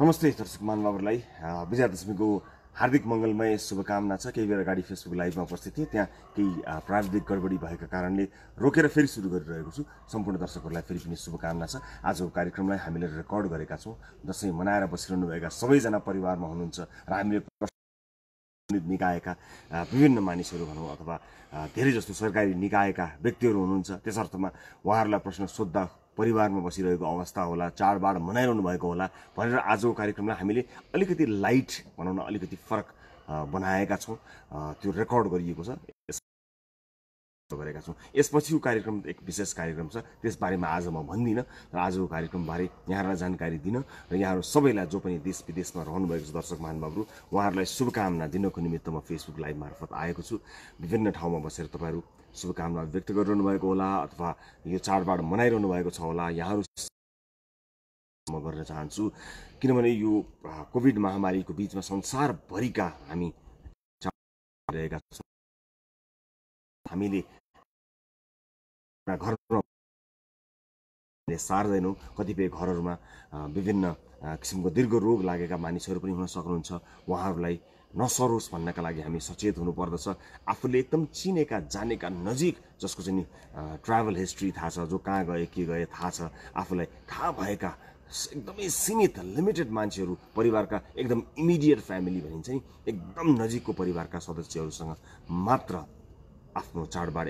नमस्ते दर्शक महानुभावहरूलाई विजयादशमीको हार्दिक मङ्गलमय शुभकामना छ केही बेर अगाडि फेसबुक लाइभमा उपस्थित थिएँ त्यहाँ केही प्राविधिक गडबडी भएका कारणले रोकेर फेरि सुरु गरिरहेको छु सम्पूर्ण दर्शकहरूलाई फेरि पनि शुभकामना छ आजको कार्यक्रमलाई हामीले रेकर्ड गरेका छौँ दसैँ मनाएर बसिरहनुभएका सबैजना परिवारमा हुनुहुन्छ र हामीले निकायका विभिन्न मानिसहरू भनौँ अथवा धेरै जस्तो सरकारी निकायका व्यक्तिहरू हुनुहुन्छ त्यस अर्थमा उहाँहरूलाई प्रश्न सोद्धा परिवारमा बसिरहेको अवस्था होला चाडबाड मनाइरहनु भएको होला भनेर आजको कार्यक्रमलाई हामीले अलिकति लाइट भनौँ न अलिकति फरक बनाएका छौँ त्यो रेकर्ड गरिएको छ गरेका छौँ यसपछिको कार्यक्रम एक विशेष कार्यक्रम छ त्यसबारेमा आज म भन्दिनँ र आजको कार्यक्रमबारे यहाँहरूलाई जानकारी दिन र यहाँहरू सबैलाई जो पनि देश विदेशमा रहनुभएको छ दर्शक महानुभावहरू उहाँहरूलाई शुभकामना दिनको निमित्त म फेसबुक लाइभ मार्फत आएको छु विभिन्न ठाउँमा बसेर तपाईँहरू शुभकामना व्यक्त गरिरहनु भएको होला अथवा यो चाडबाड मनाइरहनु भएको छ होला यहाँहरू म गर्न चाहन्छु किनभने यो कोभिड महामारीको बिचमा संसारभरिका हामी रहेका छौँ हामीले घर सार्दैनौँ कतिपय घरहरूमा विभिन्न किसिमको दीर्घ रोग लागेका मानिसहरू पनि हुन सक्नुहुन्छ उहाँहरूलाई नसरोस् भन्नका लागि हामी सचेत हुनुपर्दछ आफूले एकदम चिनेका जानेका नजिक जसको चाहिँ नि ट्राभल हिस्ट्री थाहा छ जो कहाँ गए के गए थाहा छ आफूलाई थाहा भएका एकदमै सीमित लिमिटेड मान्छेहरू परिवारका एकदम इमिडिएट फ्यामिली भनिन्छ नि एकदम नजिकको परिवारका सदस्यहरूसँग मात्र आफ्नो चाडबाड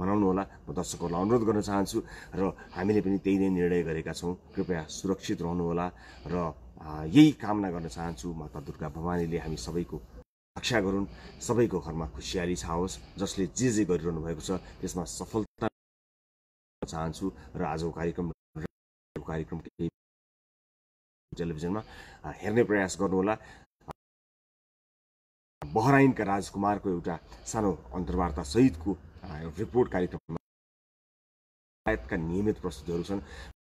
मनाउनु होला म दर्शकहरूलाई अनुरोध गर्न चाहन्छु र हामीले पनि त्यही नै निर्णय गरेका छौँ कृपया सुरक्षित रहनु होला र यही कामना गर्न चाहन्छु माता दुर्गा भवानीले हामी सबैको रक्षा गरून् सबैको घरमा खुसियाली छाओस् जसले जे जे गरिरहनु भएको छ त्यसमा सफलता चाहन्छु र आजको कार्यक्रम कार्यक्रम टेलिभिजनमा हेर्ने प्रयास गर्नुहोला बहराइनका राजकुमारको एउटा सानो अन्तर्वार्तासहितको रिपोर्ट कार्यक्रममा लगायतका नियमित प्रस्तुतिहरू छन्